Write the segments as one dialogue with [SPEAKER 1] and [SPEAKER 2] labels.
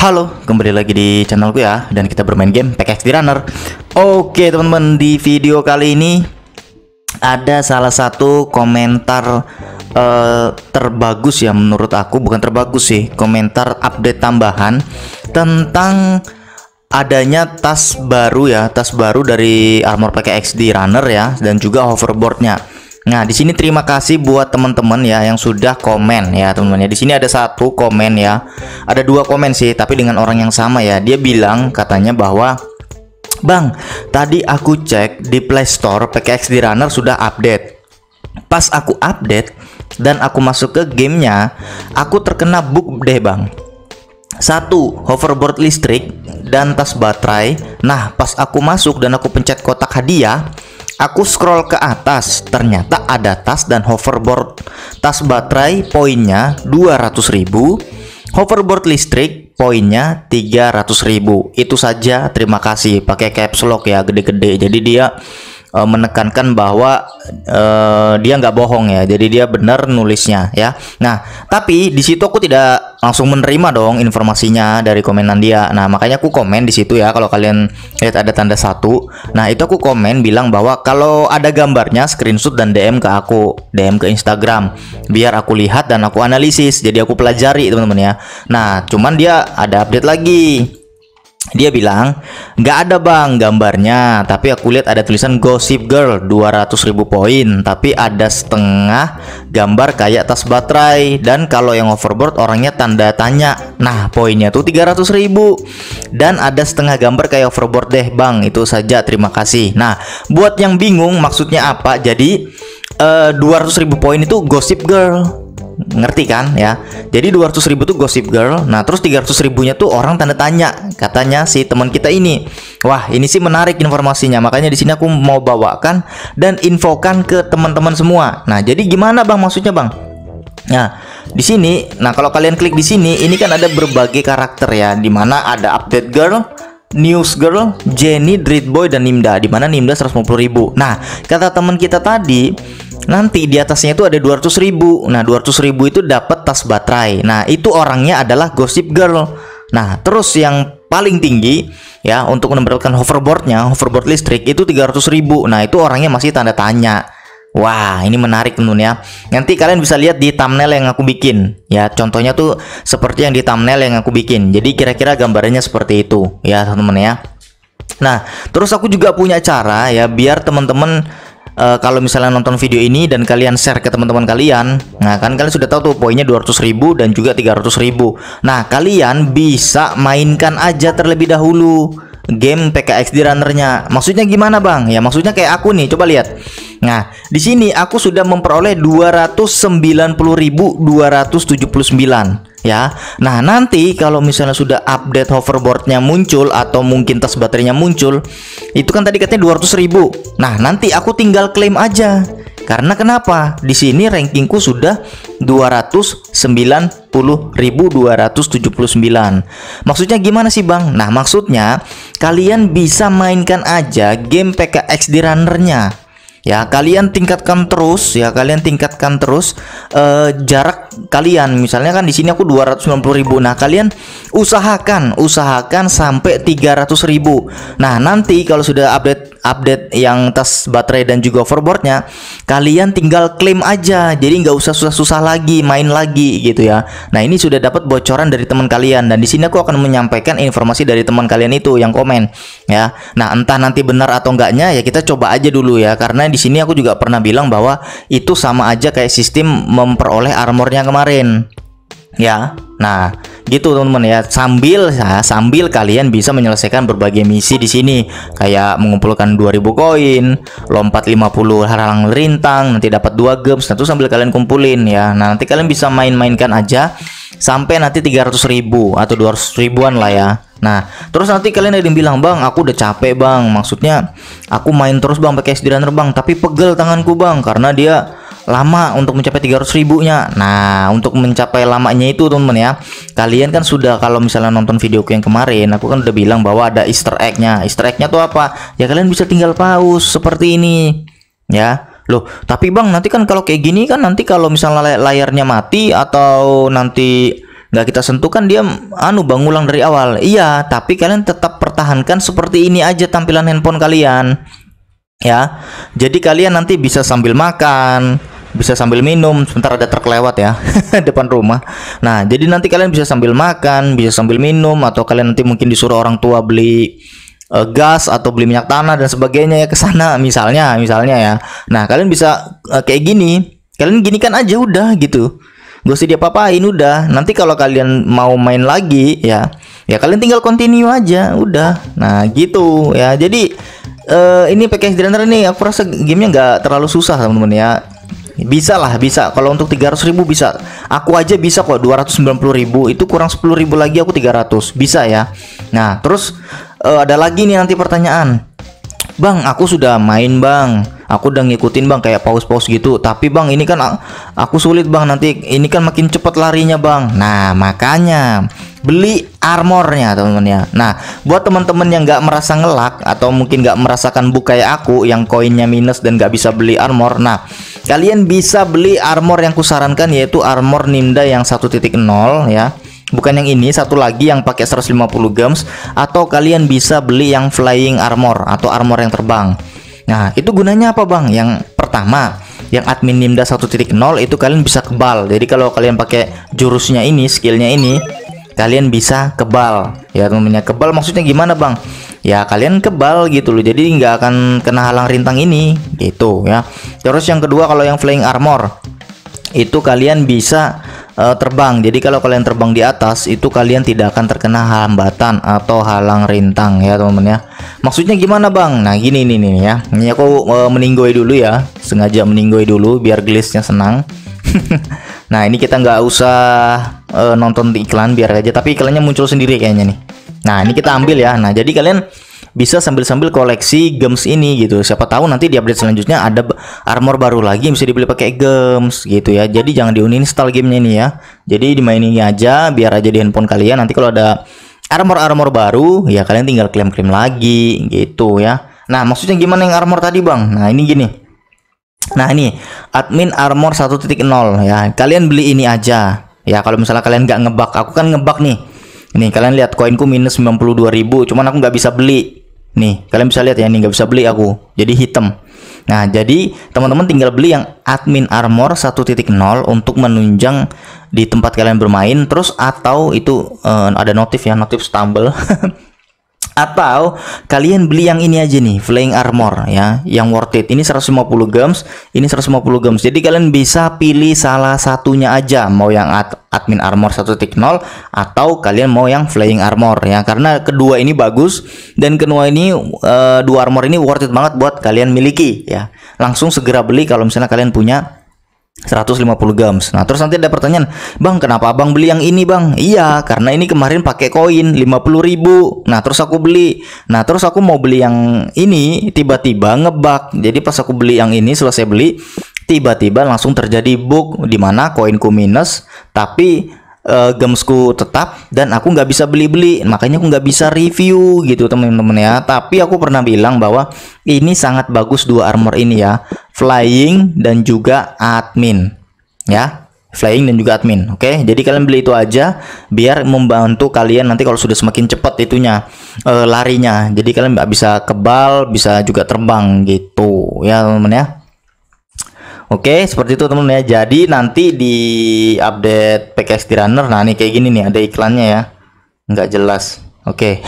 [SPEAKER 1] Halo, kembali lagi di channelku ya Dan kita bermain game PKXD Runner Oke teman-teman, di video kali ini Ada salah satu komentar uh, terbagus ya menurut aku Bukan terbagus sih, komentar update tambahan Tentang adanya tas baru ya, tas baru dari Armor PKXD Runner ya dan juga hoverboardnya. Nah, di sini terima kasih buat teman-teman ya yang sudah komen ya, teman-teman ya. Di sini ada satu komen ya. Ada dua komen sih, tapi dengan orang yang sama ya. Dia bilang katanya bahwa Bang, tadi aku cek di Play Store PKXD Runner sudah update. Pas aku update dan aku masuk ke gamenya, aku terkena bug deh, Bang satu hoverboard listrik dan tas baterai nah pas aku masuk dan aku pencet kotak hadiah aku scroll ke atas ternyata ada tas dan hoverboard tas baterai poinnya 200.000 hoverboard listrik poinnya 300.000 itu saja terima kasih pakai caps lock ya gede-gede jadi dia uh, menekankan bahwa uh, dia nggak bohong ya jadi dia benar nulisnya ya nah tapi di situ aku tidak langsung menerima dong informasinya dari komenan dia nah makanya aku komen di situ ya kalau kalian lihat ada tanda satu nah itu aku komen bilang bahwa kalau ada gambarnya screenshot dan DM ke aku DM ke Instagram biar aku lihat dan aku analisis jadi aku pelajari teman-teman ya nah cuman dia ada update lagi dia bilang, nggak ada bang gambarnya, tapi aku lihat ada tulisan Gossip Girl 200 ribu poin, tapi ada setengah gambar kayak tas baterai, dan kalau yang overboard orangnya tanda tanya, nah poinnya tuh 300 ribu, dan ada setengah gambar kayak overboard deh bang, itu saja terima kasih. Nah, buat yang bingung maksudnya apa, jadi uh, eh, 200 ribu poin itu Gossip Girl, ngerti kan ya jadi 200 ribu tuh gosip girl nah terus 300 ribunya tuh orang tanda tanya katanya si teman kita ini wah ini sih menarik informasinya makanya di sini aku mau bawakan dan infokan ke teman-teman semua nah jadi gimana bang maksudnya bang nah di sini nah kalau kalian klik di sini ini kan ada berbagai karakter ya dimana ada update girl News Girl, Jenny, Dread Boy, dan Nimda dimana Nimda 150.000 Nah kata teman kita tadi Nanti di atasnya itu ada 200 ribu. Nah 200 ribu itu dapat tas baterai. Nah itu orangnya adalah Gossip Girl. Nah terus yang paling tinggi ya untuk mendapatkan hoverboardnya hoverboard listrik itu 300 ribu. Nah itu orangnya masih tanda tanya. Wah, ini menarik temen ya. Nanti kalian bisa lihat di thumbnail yang aku bikin. Ya, contohnya tuh seperti yang di thumbnail yang aku bikin. Jadi kira-kira gambarnya seperti itu ya, teman-teman ya. Nah, terus aku juga punya cara ya biar teman-teman uh, kalau misalnya nonton video ini dan kalian share ke teman-teman kalian nah kan kalian sudah tahu tuh poinnya 200.000 dan juga 300.000 nah kalian bisa mainkan aja terlebih dahulu game PKX di runnernya maksudnya gimana bang ya maksudnya kayak aku nih coba lihat Nah, di sini aku sudah memperoleh 290.279 ya. Nah, nanti kalau misalnya sudah update hoverboardnya muncul atau mungkin tas baterainya muncul, itu kan tadi katanya 200.000. Nah, nanti aku tinggal klaim aja. Karena kenapa? Di sini rankingku sudah 290.279. Maksudnya gimana sih, Bang? Nah, maksudnya kalian bisa mainkan aja game PKX di runnernya ya kalian tingkatkan terus ya kalian tingkatkan terus uh, jarak kalian misalnya kan di sini aku 290.000 nah kalian usahakan usahakan sampai 300.000 nah nanti kalau sudah update update yang tas baterai dan juga overboardnya kalian tinggal klaim aja jadi nggak usah susah-susah lagi main lagi gitu ya nah ini sudah dapat bocoran dari teman kalian dan di sini aku akan menyampaikan informasi dari teman kalian itu yang komen ya nah entah nanti benar atau enggaknya ya kita coba aja dulu ya karena di sini aku juga pernah bilang bahwa itu sama aja kayak sistem memperoleh armornya kemarin ya nah gitu teman-teman ya sambil ya, sambil kalian bisa menyelesaikan berbagai misi di sini kayak mengumpulkan 2000 koin lompat 50 halang rintang nanti dapat dua gems nah itu sambil kalian kumpulin ya nah nanti kalian bisa main-mainkan aja sampai nanti 300 atau 200 ribuan lah ya Nah, terus nanti kalian ada yang bilang, "Bang, aku udah capek, Bang." Maksudnya, aku main terus, Bang, pakai SD Runner, Bang, tapi pegel tanganku, Bang, karena dia lama untuk mencapai 300 ribunya nah untuk mencapai lamanya itu teman-teman ya kalian kan sudah kalau misalnya nonton videoku yang kemarin aku kan udah bilang bahwa ada easter egg-nya. easter egg-nya tuh apa ya kalian bisa tinggal pause seperti ini ya loh tapi bang nanti kan kalau kayak gini kan nanti kalau misalnya layarnya mati atau nanti nggak kita sentuh kan dia anu bang ulang dari awal iya tapi kalian tetap pertahankan seperti ini aja tampilan handphone kalian ya jadi kalian nanti bisa sambil makan bisa sambil minum sebentar ada truk lewat ya depan rumah nah jadi nanti kalian bisa sambil makan bisa sambil minum atau kalian nanti mungkin disuruh orang tua beli uh, gas atau beli minyak tanah dan sebagainya ya ke sana misalnya misalnya ya nah kalian bisa uh, kayak gini kalian gini kan aja udah gitu gue sih dia papain udah nanti kalau kalian mau main lagi ya ya kalian tinggal continue aja udah nah gitu ya jadi uh, ini pakai sederhana nih aku rasa gamenya nggak terlalu susah teman-teman ya bisa lah, bisa. Kalau untuk 300 ribu bisa. Aku aja bisa kok 290 ribu. Itu kurang 10 ribu lagi aku 300. Bisa ya. Nah, terus uh, ada lagi nih nanti pertanyaan. Bang, aku sudah main bang. Aku udah ngikutin bang kayak paus-paus gitu. Tapi bang ini kan aku sulit bang nanti. Ini kan makin cepat larinya bang. Nah makanya beli armornya teman-teman ya. Nah buat teman-teman yang nggak merasa ngelak atau mungkin nggak merasakan bu kayak aku yang koinnya minus dan nggak bisa beli armor. Nah kalian bisa beli armor yang kusarankan yaitu armor Nimda yang 1.0 ya bukan yang ini satu lagi yang pakai 150 gems atau kalian bisa beli yang flying armor atau armor yang terbang nah itu gunanya apa bang yang pertama yang admin Nimda 1.0 itu kalian bisa kebal jadi kalau kalian pakai jurusnya ini skillnya ini kalian bisa kebal ya namanya kebal maksudnya gimana bang ya kalian kebal gitu loh jadi nggak akan kena halang rintang ini gitu ya terus yang kedua kalau yang flying armor itu kalian bisa uh, terbang. Jadi kalau kalian terbang di atas itu kalian tidak akan terkena hambatan atau halang rintang ya teman-teman ya. Maksudnya gimana bang? Nah gini nih nih ya. Ini aku uh, meninggoy dulu ya. Sengaja meninggoy dulu biar Glisnya senang. nah ini kita nggak usah uh, nonton iklan biar aja. Tapi iklannya muncul sendiri kayaknya nih. Nah, ini kita ambil ya. Nah, jadi kalian bisa sambil-sambil koleksi gems ini gitu. Siapa tahu nanti di update selanjutnya ada armor baru lagi yang bisa dibeli pakai gems gitu ya. Jadi jangan di-uninstall gamenya ini ya. Jadi dimainin aja biar aja di handphone kalian. Nanti kalau ada armor-armor baru ya kalian tinggal klaim-klaim lagi gitu ya. Nah, maksudnya gimana yang armor tadi, Bang? Nah, ini gini. Nah, ini admin armor 1.0 ya. Kalian beli ini aja. Ya, kalau misalnya kalian nggak ngebak, aku kan ngebak nih Nih kalian lihat koinku minus ribu, cuman aku nggak bisa beli. Nih kalian bisa lihat ya ini nggak bisa beli aku. Jadi hitam. Nah jadi teman-teman tinggal beli yang admin armor 1.0 untuk menunjang di tempat kalian bermain terus atau itu uh, ada notif ya notif stumble atau kalian beli yang ini aja nih flying armor ya yang worth it ini 150 gems ini 150 gems jadi kalian bisa pilih salah satunya aja mau yang ad admin armor 1.0 atau kalian mau yang flying armor ya karena kedua ini bagus dan kedua ini uh, dua armor ini worth it banget buat kalian miliki ya langsung segera beli kalau misalnya kalian punya 150 gams. Nah, terus nanti ada pertanyaan, "Bang, kenapa Abang beli yang ini, Bang?" "Iya, karena ini kemarin pakai koin ribu. Nah, terus aku beli. Nah, terus aku mau beli yang ini, tiba-tiba ngebak. Jadi pas aku beli yang ini, selesai beli, tiba-tiba langsung terjadi bug di mana koinku minus tapi uh, gamesku tetap dan aku nggak bisa beli-beli makanya aku nggak bisa review gitu teman-teman ya tapi aku pernah bilang bahwa ini sangat bagus dua armor ini ya flying dan juga admin ya flying dan juga admin oke okay? jadi kalian beli itu aja biar membantu kalian nanti kalau sudah semakin cepat itunya e, larinya jadi kalian nggak bisa kebal bisa juga terbang gitu ya teman ya Oke, okay, seperti itu teman ya. Jadi nanti di update PKS Runner, nah ini kayak gini nih, ada iklannya ya. Nggak jelas. Oke. Okay.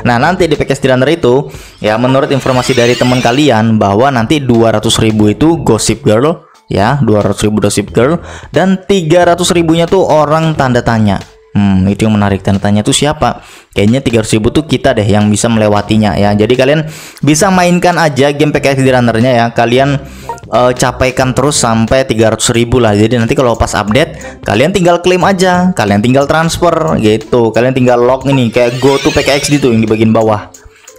[SPEAKER 1] nah, nanti di package runner itu ya menurut informasi dari teman kalian bahwa nanti ribu itu gosip Girl ya, ribu gosip Girl dan 300000 ribunya tuh orang tanda tanya. Hmm, itu yang menarik tanda tanya tuh siapa? Kayaknya 300 ribu tuh kita deh yang bisa melewatinya ya. Jadi kalian bisa mainkan aja game PKX di runnernya ya. Kalian uh, capaikan terus sampai 300 ribu lah. Jadi nanti kalau pas update kalian tinggal klaim aja, kalian tinggal transfer gitu. Kalian tinggal log ini kayak go to PKX gitu yang di bagian bawah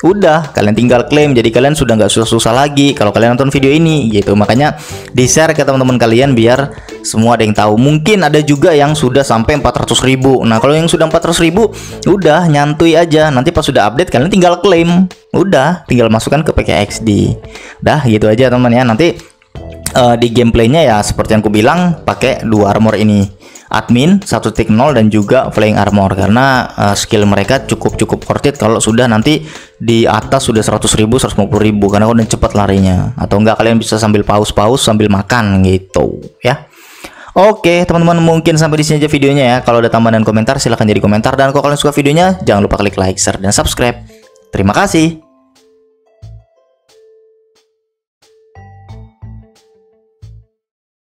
[SPEAKER 1] udah kalian tinggal klaim jadi kalian sudah nggak susah-susah lagi kalau kalian nonton video ini gitu makanya di share ke teman-teman kalian biar semua ada yang tahu mungkin ada juga yang sudah sampai 400 ribu nah kalau yang sudah 400 ribu udah nyantui aja nanti pas sudah update kalian tinggal klaim udah tinggal masukkan ke PKXD dah gitu aja teman ya nanti uh, di gameplaynya ya seperti yang aku bilang pakai dua armor ini admin 1.0 dan juga flying armor karena uh, skill mereka cukup-cukup worth it kalau sudah nanti di atas sudah 100.000 150.000 karena udah cepat larinya atau enggak kalian bisa sambil paus-paus sambil makan gitu ya Oke teman-teman mungkin sampai di sini aja videonya ya Kalau ada tambahan dan komentar silahkan jadi komentar Dan kalau kalian suka videonya jangan lupa klik like, share, dan subscribe Terima kasih